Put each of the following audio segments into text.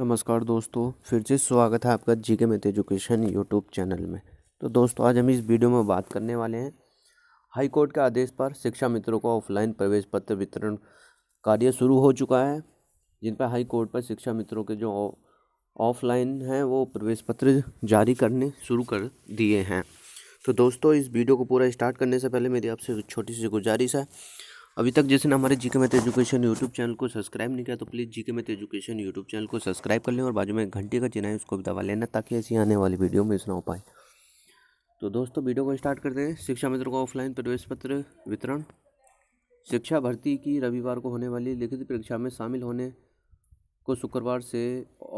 नमस्कार दोस्तों फिर से स्वागत है आपका जी के मेथ एजुकेशन यूट्यूब चैनल में तो दोस्तों आज हम इस वीडियो में बात करने वाले हैं हाई कोर्ट के आदेश पर शिक्षा मित्रों को ऑफलाइन प्रवेश पत्र वितरण कार्य शुरू हो चुका है जिन पर हाई कोर्ट पर शिक्षा मित्रों के जो ऑफलाइन हैं वो प्रवेश पत्र जारी करने शुरू कर दिए हैं तो दोस्तों इस वीडियो को पूरा स्टार्ट करने से पहले मेरी आपसे छोटी सी गुजारिश है अभी तक जिसने हमारे G K math education YouTube channel को सब्सक्राइब नहीं किया तो please G K math education YouTube channel को सब्सक्राइब कर लें और बाजू में घंटी का चिन्ह है उसको भी दबा लेना ताकि ऐसी आने वाली वीडियो मिस ना हो पाए तो दोस्तों वीडियो को स्टार्ट करते हैं शिक्षा मित्र को ऑफलाइन प्रवेश पत्र वितरण शिक्षा भर्ती की रविवार को होने वाली लिखित परीक्षा में शामिल होने को शुक्रवार से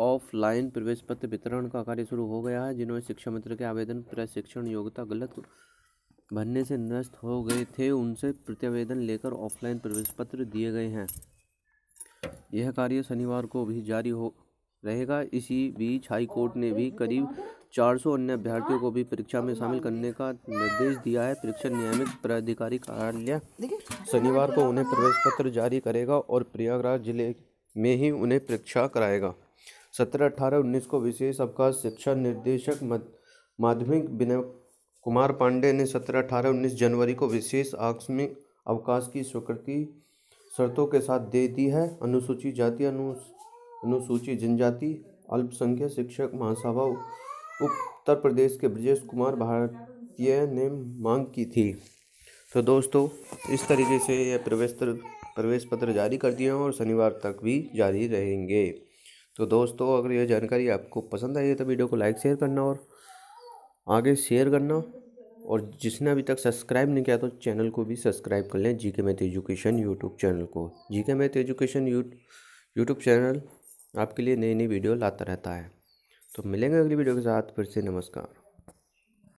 ऑफलाइन प्रवेश पत्र वितरण का कार्य शुरू हो गया है जिन्होंने शिक्षा मित्र के आवेदन प्रशिक्षण योग्यता गलत भरने से निरस्त हो गए थे उनसे प्रत्यावेदन लेकर ऑफलाइन प्रवेश पत्र दिए गए हैं यह कार्य शनिवार को भी जारी हो रहेगा इसी बीच हाईकोर्ट ने भी करीब 400 अन्य अभ्यर्थियों को भी परीक्षा में शामिल करने का निर्देश दिया है परीक्षा नियमित प्राधिकारी कार्यालय शनिवार को उन्हें प्रवेश पत्र जारी करेगा और प्रयागराज जिले में ही उन्हें परीक्षा कराएगा सत्रह अठारह उन्नीस को विशेष अवकाश शिक्षा निर्देशक माध्यमिक कुमार पांडे ने सत्रह अठारह उन्नीस जनवरी को विशेष आकस्मिक अवकाश की स्वीकृति शर्तों के साथ दे दी है अनुसूचित जाति अनु अनुसूचित जनजाति अल्पसंख्यक शिक्षक महासभा उत्तर प्रदेश के ब्रजेश कुमार भारतीय ने मांग की थी तो दोस्तों इस तरीके से यह प्रवेश प्रवेश पत्र जारी कर दिए हैं और शनिवार तक भी जारी रहेंगे तो दोस्तों अगर यह जानकारी आपको पसंद आई है तो वीडियो को लाइक शेयर करना और आगे शेयर करना और जिसने अभी तक सब्सक्राइब नहीं किया तो चैनल को भी सब्सक्राइब कर लें जी K math education YouTube channel को G K math education you YouTube channel आपके लिए नई नई वीडियो लाता रहता है तो मिलेंगे अगली वीडियो के साथ फिर से नमस्कार